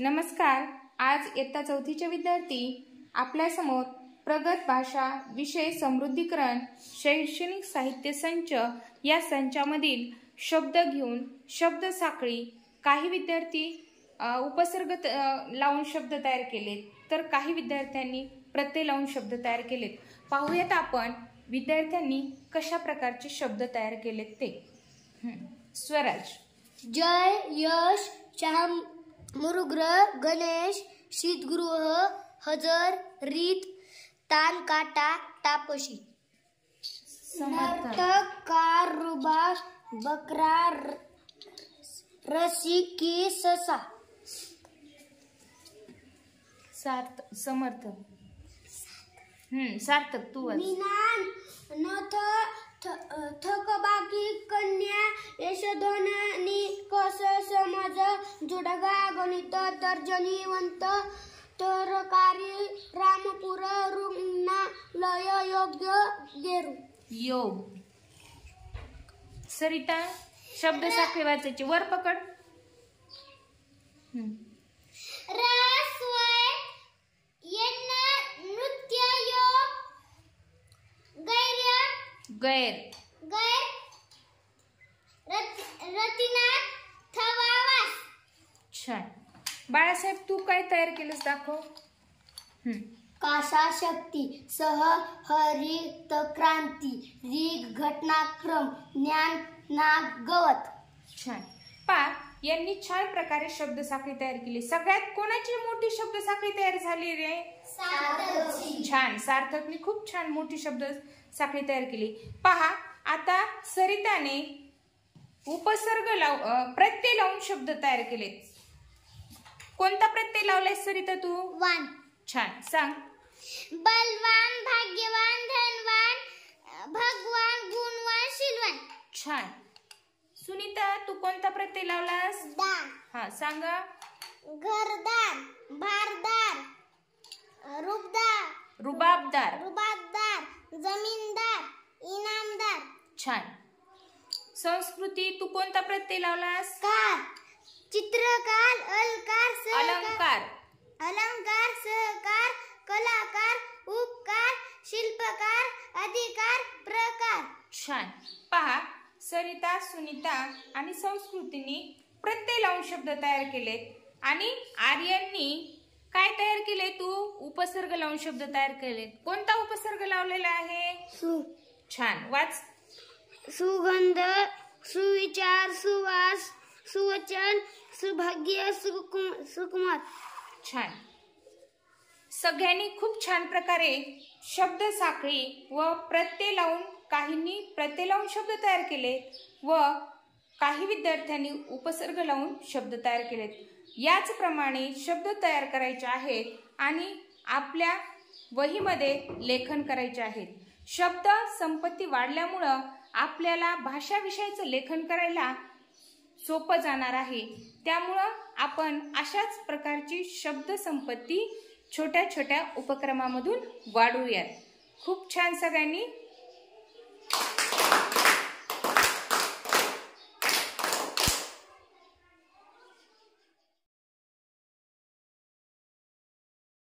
नमस्कार आज इयत्ता चौथीचे विद्यार्थी आपल्यासमोर प्रगत भाषा विषय समृद्धीकरण शैक्षणिक साहित्य संच या संचामधील शब्द घेऊन शब्द साखळी काही विद्यार्थी उपसर्ग लावून शब्द तयार केलेत तर काही विद्यार्थ्यांनी प्रत्यय लावून शब्द तयार केलेत पाहूयात आपण विद्यार्थ्यांनी कशा प्रकारचे शब्द तयार केलेत ते स्वराज जय यश श्याम मुरुग्र गणेश शीतगृह हजर रीत काटा, तापशी कारुबा बकरा रसिकी ससा सार्थ समर्थ हम्म सार्थक तू वाच. मीना थ थ, थ यशधोनानी कस समज जुडगा गणित तर्जनीवंत तरकारी रामपुर लय योग्य गेरू योग सरिता शब्द साखळी वाचायची वर पकड नृत्य योग गैर गैर गैर रतीनाथ थवावास छान बाळासाहेब तू काय तयार केलंस दाखव काशा शक्ती सह हरित क्रांती रीग घटनाक्रम ज्ञान नाग गवत छान पा यांनी छान प्रकारे शब्दसाखळी तयार केली सगळ्यात कोणाची मोठी शब्दसाखळी तयार झाली रे छान सार्थकने खूप छान मोठी शब्द साखळी तयार केली पहा आता सरिताने उपसर्ग लाव प्रत्यय लावून शब्द तयार केले कोणता प्रत्यय लावलाय सरिता तू वान छान सांग बलवान भाग्यवान धनवान भगवान गुणवान शिलवान छान सुनीता तू कोणता प्रत्यय लावलास हा सांगा घरदार भारदार रुबदार रुबाबदार रुबाबदार जमीनदार इनामदार छान संस्कृती तू कोणता प्रत्यय लावलास कार चित्रकार अलकार अलंकार अलंकार सहकार कलाकार उपकार शिल्पकार अधिकार प्रकार छान पहा सरिता सुनीता आणि संस्कृतीने प्रत्यय लावून शब्द तयार केले आणि आर्यांनी काय तयार केले तू उपसर्ग लावून शब्द तयार केले कोणता उपसर्ग लावलेला आहे छान वाच सुगंध सुविचार सुवास सुवचन सुभाग्य सुकुम सुकुमार छान सगळ्यांनी खूप छान प्रकारे शब्द साखळी व प्रत्यय लावून काहींनी प्रत्यय लावून शब्द तयार केले व काही विद्यार्थ्यांनी उपसर्ग लावून शब्द तयार केलेत याचप्रमाणे शब्द तयार करायचे आहेत आणि आपल्या वहीमध्ये लेखन करायचे आहेत शब्द संपत्ती वाढल्यामुळं आपल्याला भाषाविषयीचं लेखन करायला सोपं जाणार आहे त्यामुळं आपण अशाच प्रकारची शब्दसंपत्ती छोट्या छोट्या उपक्रमामधून वाढवूयात खूप छान सगळ्यांनी